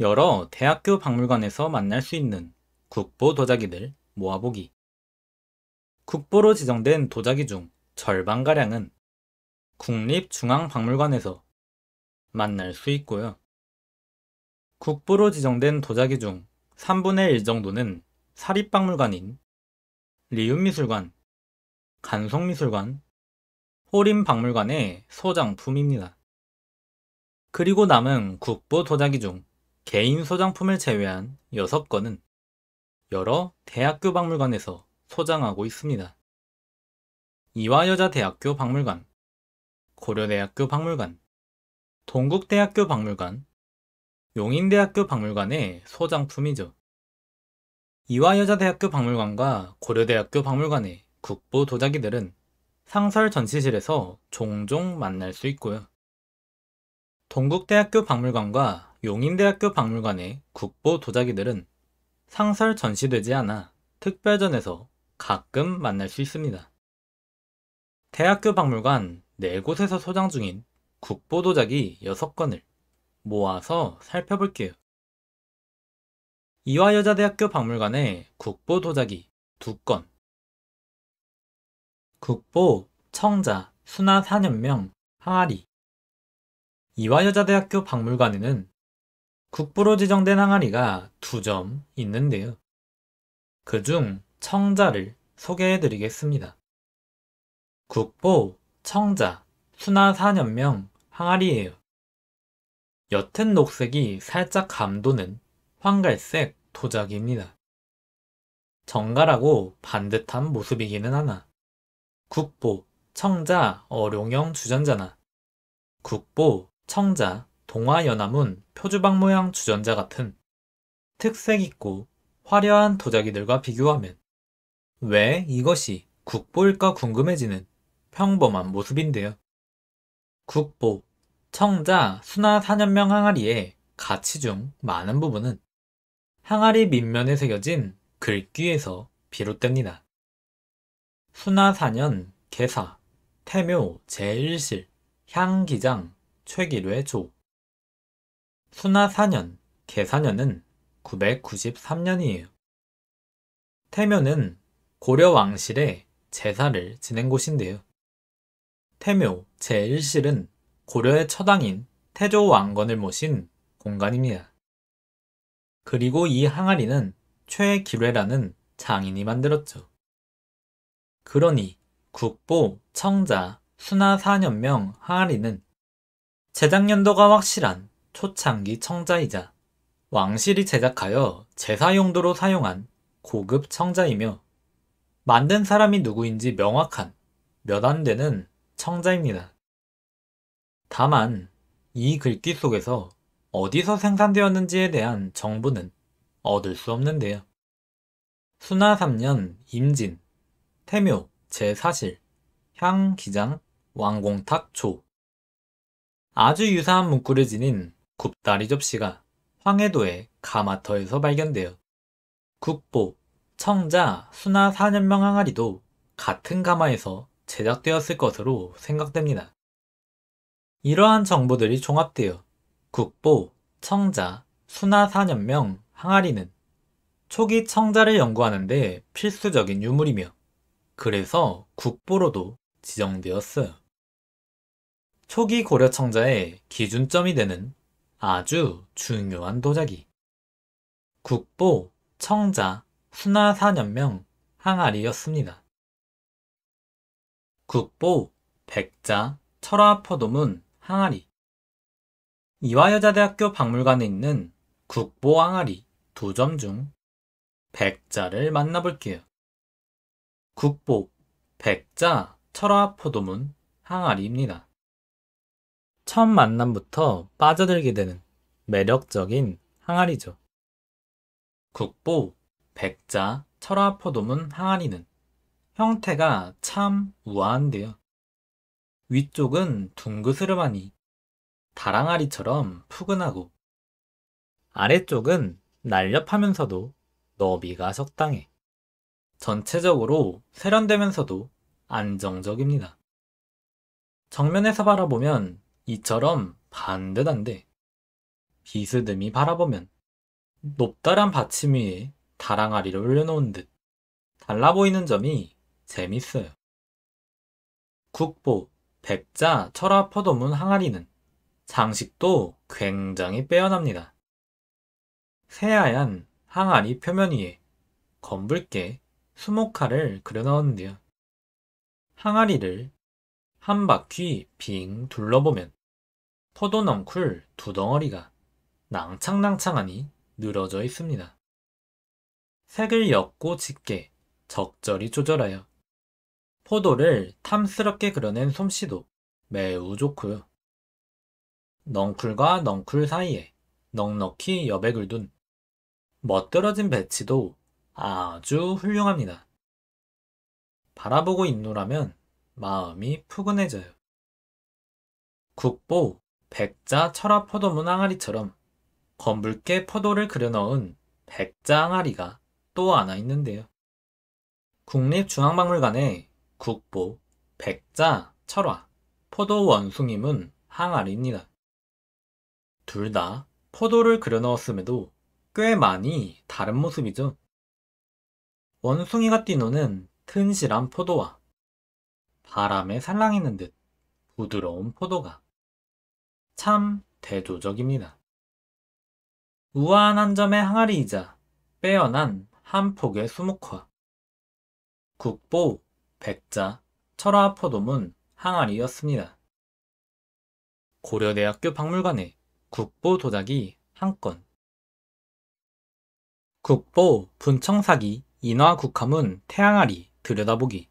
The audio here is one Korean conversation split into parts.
여러 대학교 박물관에서 만날 수 있는 국보 도자기들 모아보기. 국보로 지정된 도자기 중 절반가량은 국립중앙박물관에서 만날 수 있고요. 국보로 지정된 도자기 중 3분의 1 정도는 사립박물관인 리움미술관, 간송미술관, 호림박물관의 소장품입니다. 그리고 남은 국보 도자기 중 개인 소장품을 제외한 6건은 여러 대학교 박물관에서 소장하고 있습니다. 이화여자대학교 박물관, 고려대학교 박물관, 동국대학교 박물관, 용인대학교 박물관의 소장품이죠. 이화여자대학교 박물관과 고려대학교 박물관의 국보 도자기들은 상설 전시실에서 종종 만날 수 있고요. 동국대학교 박물관과 용인대학교 박물관의 국보 도자기들은 상설 전시되지 않아 특별전에서 가끔 만날 수 있습니다. 대학교 박물관 4곳에서 소장 중인 국보 도자기 6건을 모아서 살펴볼게요. 이화여자대학교 박물관의 국보 도자기 2건 국보 청자 순화 4년명 항아리 이화여자대학교 박물관에는 국부로 지정된 항아리가 두 점 있는데요. 그 중 청자를 소개해 드리겠습니다. 국보, 청자, 수나 4년명 항아리예요. 옅은 녹색이 살짝 감도는 황갈색 도자기입니다. 정갈하고 반듯한 모습이기는 하나 국보, 청자, 어룡형 주전자나 국보, 청자, 동화연암은 표주방 모양 주전자 같은 특색 있고 화려한 도자기들과 비교하면 왜 이것이 국보일까 궁금해지는 평범한 모습인데요. 국보, 청자, 수나 사년명 항아리의 가치 중 많은 부분은 항아리 밑면에 새겨진 글귀에서 비롯됩니다. 수나 사년, 개사, 태묘, 제1실, 향기장, 최기뢰 조, 수나 4년, 개사년은 993년이에요. 태묘는 고려 왕실의 제사를 지낸 곳인데요. 태묘 제1실은 고려의 처당인 태조 왕건을 모신 공간입니다. 그리고 이 항아리는 최기뢰라는 장인이 만들었죠. 그러니 국보, 청자, 수나 4년명 항아리는 재작년도가 확실한 초창기 청자이자 왕실이 제작하여 제사 용도로 사용한 고급 청자이며 만든 사람이 누구인지 명확한 몇 안 되는 청자입니다. 다만 이 글귀 속에서 어디서 생산되었는지에 대한 정보는 얻을 수 없는데요. 수나 3년 임진, 태묘, 제사실, 향, 기장, 왕공탁, 초 아주 유사한 문구를 지닌 굽다리 접시가 황해도의 가마터에서 발견되어 국보, 청자, 수나 사년명 항아리도 같은 가마에서 제작되었을 것으로 생각됩니다. 이러한 정보들이 종합되어 국보, 청자, 수나 사년명 항아리는 초기 청자를 연구하는 데 필수적인 유물이며 그래서 국보로도 지정되었어요. 초기 고려 청자의 기준점이 되는 아주 중요한 도자기. 국보, 청자, 순화사년명, 항아리였습니다. 국보, 백자, 철화포도문, 항아리. 이화여자대학교 박물관에 있는 국보 항아리 두 점 중 백자를 만나볼게요. 국보, 백자, 철화포도문, 항아리입니다. 첫 만남부터 빠져들게 되는 매력적인 항아리죠. 국보, 백자, 철화포도문 항아리는 형태가 참 우아한데요. 위쪽은 둥그스름하니 다랑아리처럼 푸근하고 아래쪽은 날렵하면서도 너비가 적당해. 전체적으로 세련되면서도 안정적입니다. 정면에서 바라보면 이처럼 반듯한데 비스듬히 바라보면 높다란 받침 위에 다랑아리를 올려놓은 듯 달라 보이는 점이 재밌어요. 국보, 백자, 철화 포도문 항아리는 장식도 굉장히 빼어납니다. 새하얀 항아리 표면 위에 검붉게 수목화를 그려넣었는데요. 항아리를 한 바퀴 빙 둘러보면 포도넝쿨 두 덩어리가 낭창낭창하니 늘어져 있습니다. 색을 엮고 짙게 적절히 조절하여 포도를 탐스럽게 그려낸 솜씨도 매우 좋고요. 넝쿨과 넝쿨 사이에 넉넉히 여백을 둔 멋들어진 배치도 아주 훌륭합니다. 바라보고 있노라면 마음이 푸근해져요. 국보 백자 철화 포도문 항아리처럼 검붉게 포도를 그려넣은 백장아리가또 하나 있는데요. 국립중앙박물관의 국보, 백자, 철화, 포도 원숭이문 항아리입니다. 둘 다 포도를 그려넣었음에도 꽤 많이 다른 모습이죠. 원숭이가 뛰노는 튼실한 포도와 바람에 살랑이는 듯 부드러운 포도가 참 대조적입니다. 우아한 한 점의 항아리이자 빼어난 한 폭의 수묵화. 국보, 백자, 철화 포도문 항아리였습니다. 고려대학교 박물관에 국보 도자기 한 건. 국보 분청사기 인화 국화문 태양아리 들여다보기.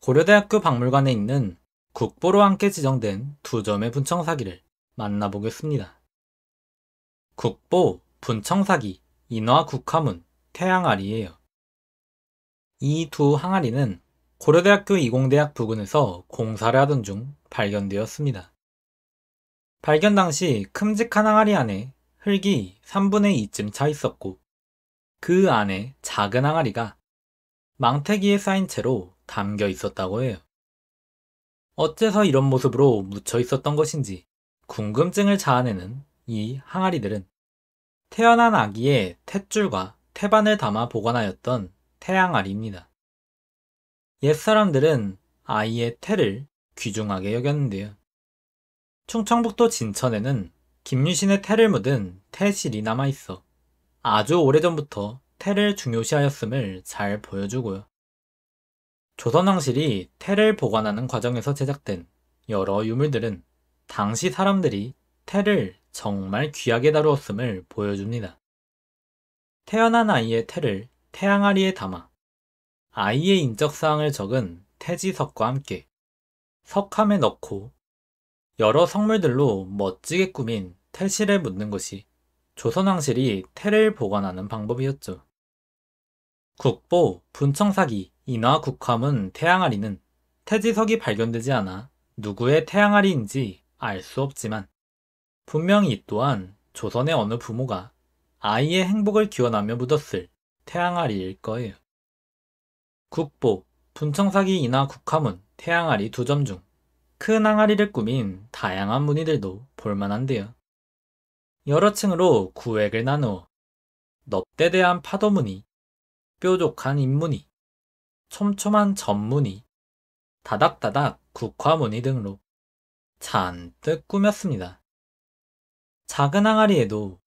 고려대학교 박물관에 있는 국보로 함께 지정된 두 점의 분청사기를 만나보겠습니다. 국보, 분청사기, 인화 국화문, 태양아리에요이 두 항아리는 고려대학교 이공대학 부근에서 공사를 하던 중 발견되었습니다. 발견 당시 큼직한 항아리 안에 흙이 3분의 2쯤 차 있었고 그 안에 작은 항아리가 망태기에 쌓인 채로 담겨 있었다고 해요. 어째서 이런 모습으로 묻혀 있었던 것인지 궁금증을 자아내는 이 항아리들은 태어난 아기의 탯줄과 태반을 담아 보관하였던 태양아리입니다. 옛사람들은 아이의 태를 귀중하게 여겼는데요. 충청북도 진천에는 김유신의 태를 묻은 태실이 남아있어 아주 오래전부터 태를 중요시하였음을 잘 보여주고요. 조선왕실이 태를 보관하는 과정에서 제작된 여러 유물들은 당시 사람들이 태를 정말 귀하게 다루었음을 보여줍니다. 태어난 아이의 태를 태양아리에 담아 아이의 인적사항을 적은 태지석과 함께 석함에 넣고 여러 성물들로 멋지게 꾸민 태실에 묻는 것이 조선왕실이 태를 보관하는 방법이었죠. 국보 분청사기 인화 국함은 태양아리는 태지석이 발견되지 않아 누구의 태양아리인지 알 수 없지만 분명히 이 또한 조선의 어느 부모가 아이의 행복을 기원하며 묻었을 태양아리일 거예요. 국보, 분청사기이나 국화문, 태양아리 두 점 중 큰 항아리를 꾸민 다양한 무늬들도 볼만한데요. 여러 층으로 구획을 나누어 넙대대한 파도무늬, 뾰족한 인무늬 촘촘한 전무늬 다닥다닥 국화무늬 등으로 잔뜩 꾸몄습니다. 작은 항아리에도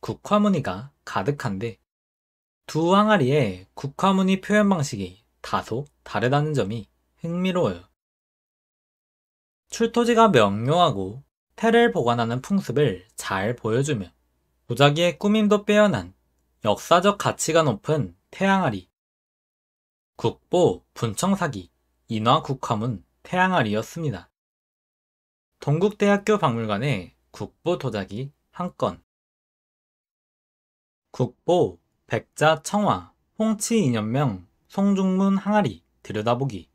국화무늬가 가득한데 두 항아리의 국화무늬 표현 방식이 다소 다르다는 점이 흥미로워요. 출토지가 명료하고 태를 보관하는 풍습을 잘 보여주며 무작위의 꾸밈도 빼어난 역사적 가치가 높은 태양아리 국보 분청사기 인화국화문 태양아리였습니다. 동국대학교 박물관에 국보 도자기 한 건. 국보, 백자, 청화, 홍치 인연명, 송중문 항아리 들여다보기.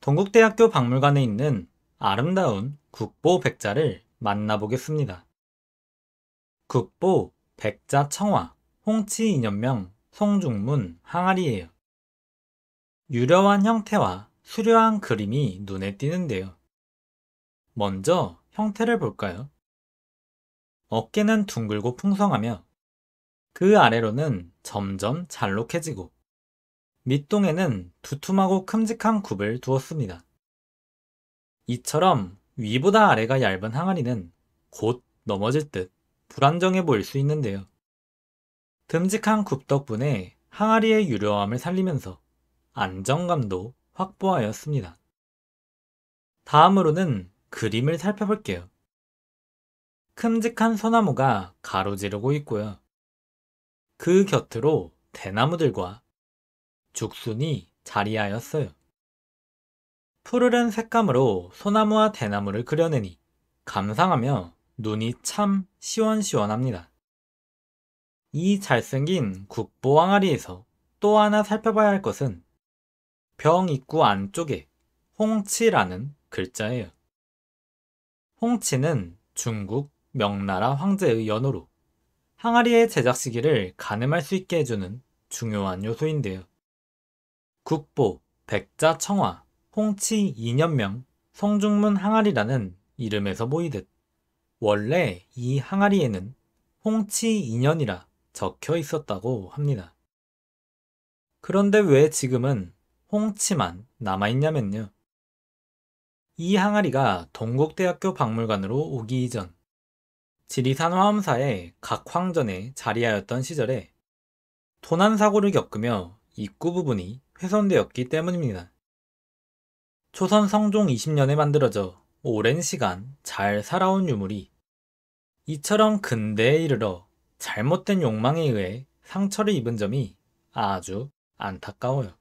동국대학교 박물관에 있는 아름다운 국보 백자를 만나보겠습니다. 국보, 백자, 청화, 홍치 인연명, 송중문 항아리예요. 유려한 형태와 수려한 그림이 눈에 띄는데요. 먼저 형태를 볼까요? 어깨는 둥글고 풍성하며 그 아래로는 점점 잘록해지고 밑동에는 두툼하고 큼직한 굽을 두었습니다. 이처럼 위보다 아래가 얇은 항아리는 곧 넘어질 듯 불안정해 보일 수 있는데요. 듬직한 굽 덕분에 항아리의 유려함을 살리면서 안정감도 확보하였습니다. 다음으로는 그림을 살펴볼게요. 큼직한 소나무가 가로지르고 있고요. 그 곁으로 대나무들과 죽순이 자리하였어요. 푸르른 색감으로 소나무와 대나무를 그려내니 감상하며 눈이 참 시원시원합니다. 이 잘생긴 국보 왕아리에서또 하나 살펴봐야 할 것은 병 입구 안쪽에 홍치라는 글자예요. 홍치는 중국 명나라 황제의 연호로 항아리의 제작 시기를 가늠할 수 있게 해주는 중요한 요소인데요. 국보, 백자, 청화, 홍치 2년명, 성중문 항아리라는 이름에서 보이듯 원래 이 항아리에는 홍치 2년이라 적혀 있었다고 합니다. 그런데 왜 지금은 홍치만 남아있냐면요. 이 항아리가 동국대학교 박물관으로 오기 이전 지리산화엄사의 각황전에 자리하였던 시절에 도난사고를 겪으며 입구 부분이 훼손되었기 때문입니다. 초선 성종 20년에 만들어져 오랜 시간 잘 살아온 유물이 이처럼 근대에 이르러 잘못된 욕망에 의해 상처를 입은 점이 아주 안타까워요.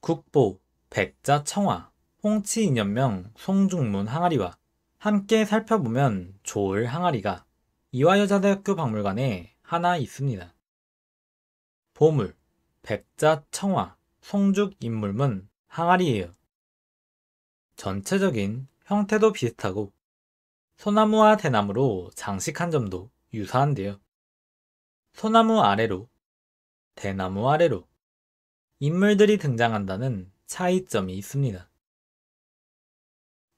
국보 백자청화 홍치인연명 송중문 항아리와 함께 살펴보면 좋을 항아리가 이화여자대학교 박물관에 하나 있습니다. 보물, 백자 청화, 송죽 인물문 항아리예요. 전체적인 형태도 비슷하고 소나무와 대나무로 장식한 점도 유사한데요. 소나무 아래로, 대나무 아래로 인물들이 등장한다는 차이점이 있습니다.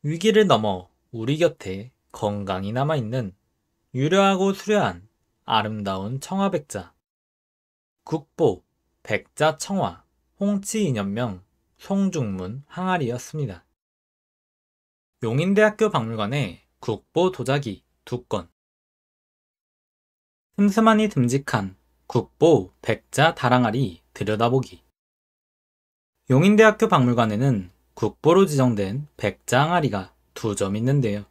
위기를 넘어 우리 곁에 건강이 남아있는 유려하고 수려한 아름다운 청화백자 국보 백자청화 홍치인연명 송중문 항아리였습니다. 용인대학교 박물관의 국보 도자기 두건 슴슴하니 듬직한 국보 백자 다랑아리 들여다보기 용인대학교 박물관에는 국보로 지정된 백장아리가 두 점 있는데요.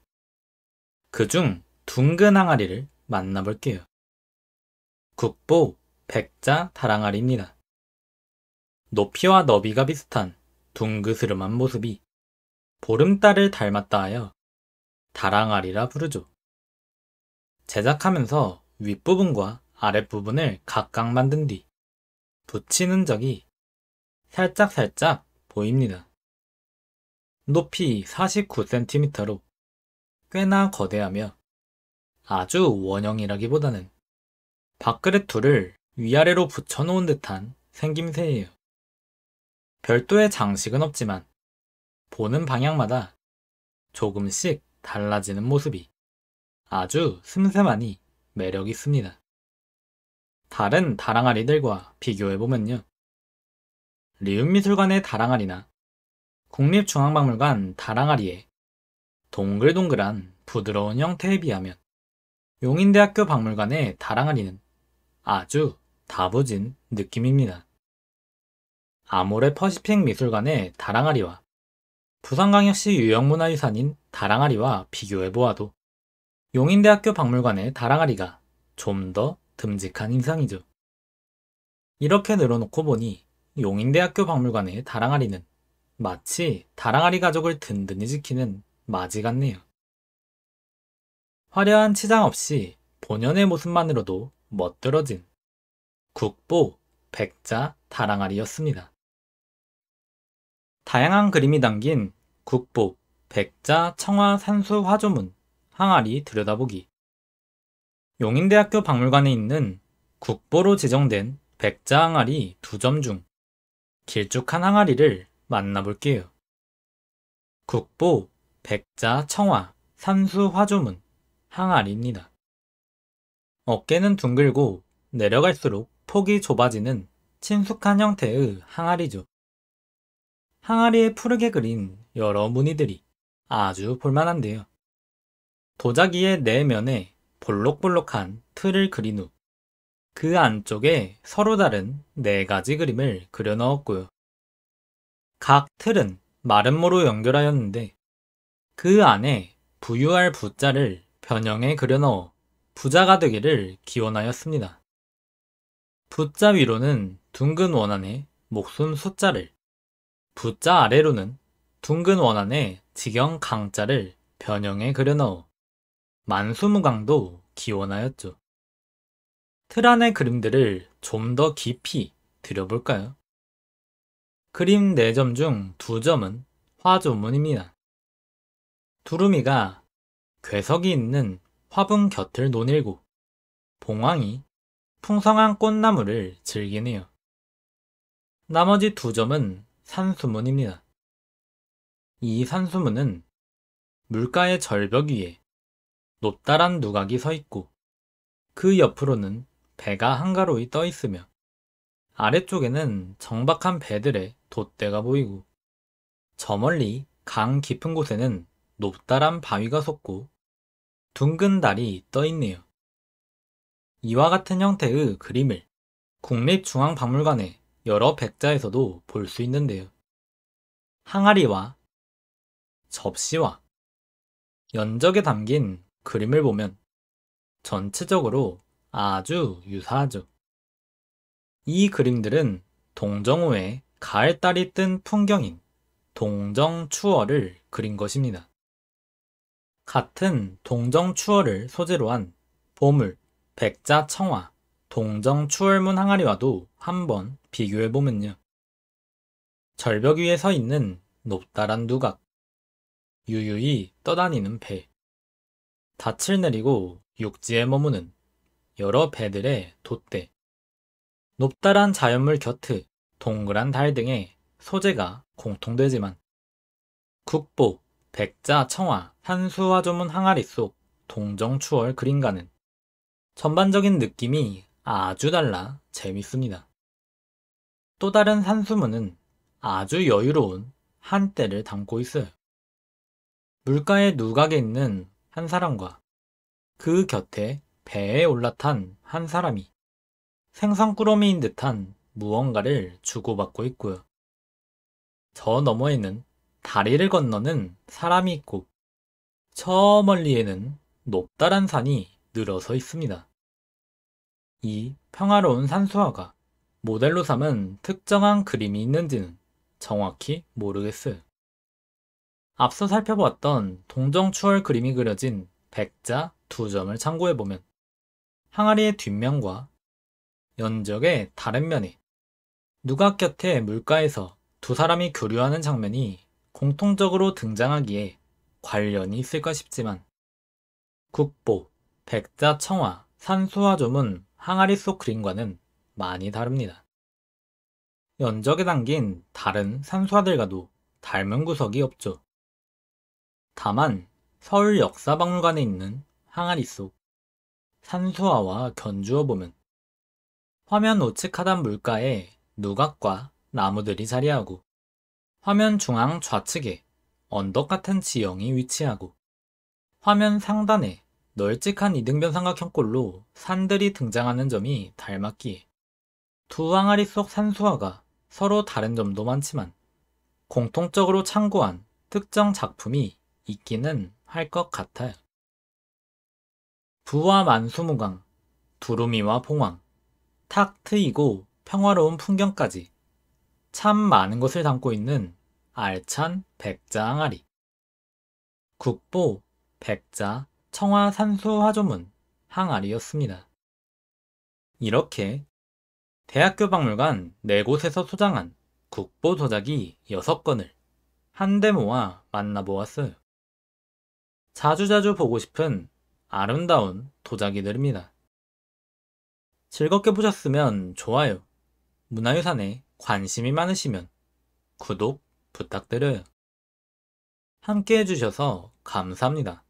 그 중 둥근 항아리를 만나볼게요. 국보 백자 다랑아리입니다. 높이와 너비가 비슷한 둥그스름한 모습이 보름달을 닮았다 하여 다랑아리라 부르죠. 제작하면서 윗부분과 아랫부분을 각각 만든 뒤 붙이는 적이 살짝살짝 보입니다. 높이 49cm로 꽤나 거대하며 아주 원형이라기보다는 밥그릇 둘을 위아래로 붙여놓은 듯한 생김새예요. 별도의 장식은 없지만 보는 방향마다 조금씩 달라지는 모습이 아주 슴슴하니 매력 있습니다. 다른 다랑아리들과 비교해보면요. 리움미술관의 다랑아리나 국립중앙박물관 다랑아리에 동글동글한 부드러운 형태에 비하면 용인대학교 박물관의 다랑아리는 아주 다부진 느낌입니다. 아모레 퍼시픽 미술관의 다랑아리와 부산광역시 유형문화유산인 다랑아리와 비교해보아도 용인대학교 박물관의 다랑아리가 좀 더 듬직한 인상이죠. 이렇게 늘어놓고 보니 용인대학교 박물관의 다랑아리는 마치 다랑아리 가족을 든든히 지키는 마지 같네요. 화려한 치장 없이 본연의 모습만으로도 멋들어진 국보 백자 다랑아리였습니다. 다양한 그림이 담긴 국보 백자 청화 산수 화조문 항아리 들여다보기 용인대학교 박물관에 있는 국보로 지정된 백자 항아리 두 점 중 길쭉한 항아리를 만나볼게요. 국보, 백자, 청화, 산수, 화조문, 항아리입니다. 어깨는 둥글고 내려갈수록 폭이 좁아지는 친숙한 형태의 항아리죠. 항아리에 푸르게 그린 여러 무늬들이 아주 볼만한데요. 도자기의 내면에 볼록볼록한 틀을 그린 후 그 안쪽에 서로 다른 네 가지 그림을 그려 넣었고요. 각 틀은 마름모로 연결하였는데 그 안에 부유할 부자를 변형에 그려넣어 부자가 되기를 기원하였습니다. 부자 위로는 둥근 원안의 목숨 숫자를 부자 아래로는 둥근 원안의 직영 강자를 변형에 그려넣어 만수무강도 기원하였죠. 틀 안의 그림들을 좀 더 깊이 들여볼까요? 그림 4점 중 2점은 화조문입니다. 두루미가 괴석이 있는 화분 곁을 논일고 봉황이 풍성한 꽃나무를 즐기네요. 나머지 2 점은 산수문입니다. 이 산수문은 물가의 절벽 위에 높다란 누각이 서 있고 그 옆으로는 배가 한가로이 떠 있으며 아래쪽에는 정박한 배들의 돛대가 보이고 저 멀리 강 깊은 곳에는 높다란 바위가 솟고 둥근 달이 떠 있네요. 이와 같은 형태의 그림을 국립중앙박물관의 여러 백자에서도 볼 수 있는데요. 항아리와 접시와 연적에 담긴 그림을 보면 전체적으로 아주 유사하죠. 이 그림들은 동정호의 가을달이 뜬 풍경인 동정추어를 그린 것입니다. 같은 동정추어를 소재로 한 보물, 백자청화, 동정추월문 항아리와도 한번 비교해보면요. 절벽 위에 서 있는 높다란 누각, 유유히 떠다니는 배, 닻을 내리고 육지에 머무는 여러 배들의 돛대, 높다란 자연물 곁을 동그란 달 등의 소재가 공통되지만 국보, 백자, 청화, 산수화 조문 항아리 속 동정추월 그림과는 전반적인 느낌이 아주 달라 재밌습니다. 또 다른 산수문은 아주 여유로운 한때를 담고 있어요. 물가의 누각에 있는 한 사람과 그 곁에 배에 올라탄 한 사람이 생선꾸러미인 듯한 무언가를 주고받고 있고요. 저 너머에는 다리를 건너는 사람이 있고 저 멀리에는 높다란 산이 늘어서 있습니다. 이 평화로운 산수화가 모델로 삼은 특정한 그림이 있는지는 정확히 모르겠어요. 앞서 살펴보았던 동정추월 그림이 그려진 백자 두 점을 참고해보면 항아리의 뒷면과 연적의 다른 면에 누가 곁에 물가에서 두 사람이 교류하는 장면이 공통적으로 등장하기에 관련이 있을까 싶지만 국보, 백자 청화, 산수화조문, 항아리 속 그림과는 많이 다릅니다. 연적에 담긴 다른 산수화들과도 닮은 구석이 없죠. 다만 서울 역사박물관에 있는 항아리 속 산수화와 견주어 보면 화면 우측 하단 물가에 누각과 나무들이 자리하고 화면 중앙 좌측에 언덕 같은 지형이 위치하고 화면 상단에 널찍한 이등변 삼각형꼴로 산들이 등장하는 점이 닮았기에 두 항아리 속 산수화가 서로 다른 점도 많지만 공통적으로 참고한 특정 작품이 있기는 할 것 같아요. 부와 만수무강, 두루미와 봉황, 탁 트이고 평화로운 풍경까지 참 많은 것을 담고 있는 알찬 백자항아리. 국보 백자 청화 산소 화조문 항아리였습니다. 이렇게 대학교 박물관 네 곳에서 소장한 국보 도자기 6건을 한데 모아 만나보았어요. 자주자주 보고 싶은 아름다운 도자기들입니다. 즐겁게 보셨으면 좋아요, 문화유산에 관심이 많으시면 구독 부탁드려요. 함께 해주셔서 감사합니다.